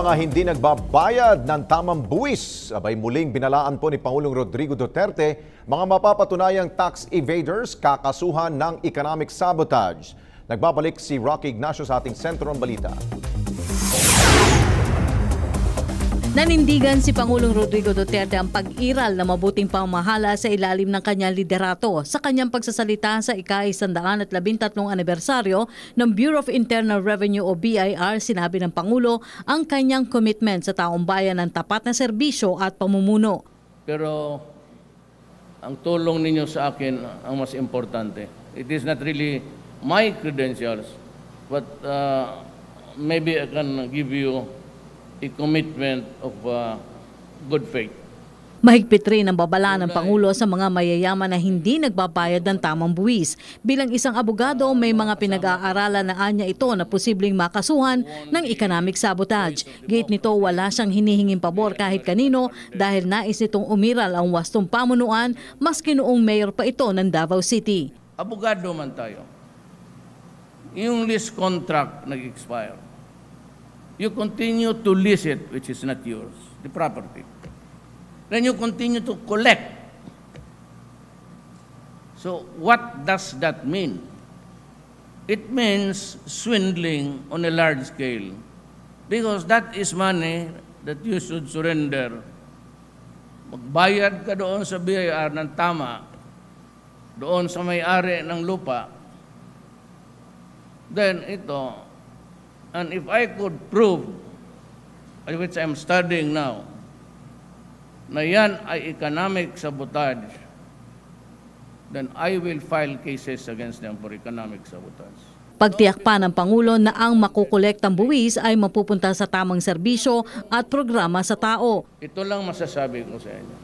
Mga hindi nagbabayad ng tamang buwis, abay muling binalaan po ni Pangulong Rodrigo Duterte, mga mapapatunayang tax evaders kakasuhan ng economic sabotage. Nagbabalik si Rocky Ignacio sa ating sentro ng balita. Nanindigan si Pangulong Rodrigo Duterte ang pag-iral na mabuting pamahala sa ilalim ng kanyang liderato sa kanyang pagsasalita sa ika-113 anibersaryo ng Bureau of Internal Revenue o BIR sinabi ng Pangulo ang kanyang commitment sa taong bayan ng tapat na serbisyo at pamumuno. Pero ang tulong ninyo sa akin ang mas importante. It is not really my credentials but uh, maybe I can give you a commitment of uh, good faith. Mahigpit rin ang babala ng Pangulo sa mga mayayaman na hindi nagbabayad ng tamang buwis. Bilang isang abogado, may mga pinag-aaralan na anya ito na posibleng makasuhan ng economic sabotage. Gate nito, wala siyang hinihinging pabor kahit kanino dahil nais nitong umiral ang wastong pamunuan maski noong mayor pa ito ng Davao City. Abogado man tayo. Yung lease contract nag-expire you continue to lease it, which is not yours, the property. Then you continue to collect. So what does that mean? It means swindling on a large scale because that is money that you should surrender. Magbayad ka doon sa BIR ng tama, doon sa may-ari ng lupa, then ito, And if I could prove, which I'm studying now, na yan ay economic sabotage, then I will file cases against them for economic sabotage. Pagtiyak pa ng Pangulo na ang makukolektang buwis ay mapupunta sa tamang serbisyo at programa sa tao. Ito lang masasabi ko sa inyo.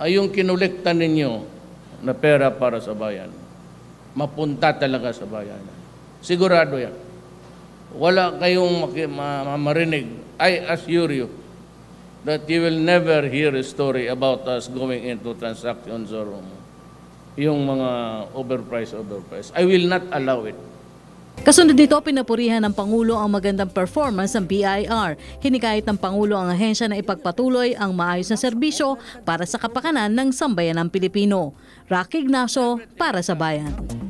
Ay yung kinolekta ninyo na pera para sa bayan, mapunta talaga sa bayan. Sigurado yan wala kayong marinig. I assure you that you will never hear a story about us going into transactions or um, yung mga overpriced, overpriced. I will not allow it. Kasunod nito, pinapurihan ng Pangulo ang magandang performance ng BIR. Hinikayat ng Pangulo ang ahensya na ipagpatuloy ang maayos na serbisyo para sa kapakanan ng sambayan ng Pilipino. Rocky Ignacio para sa Bayan.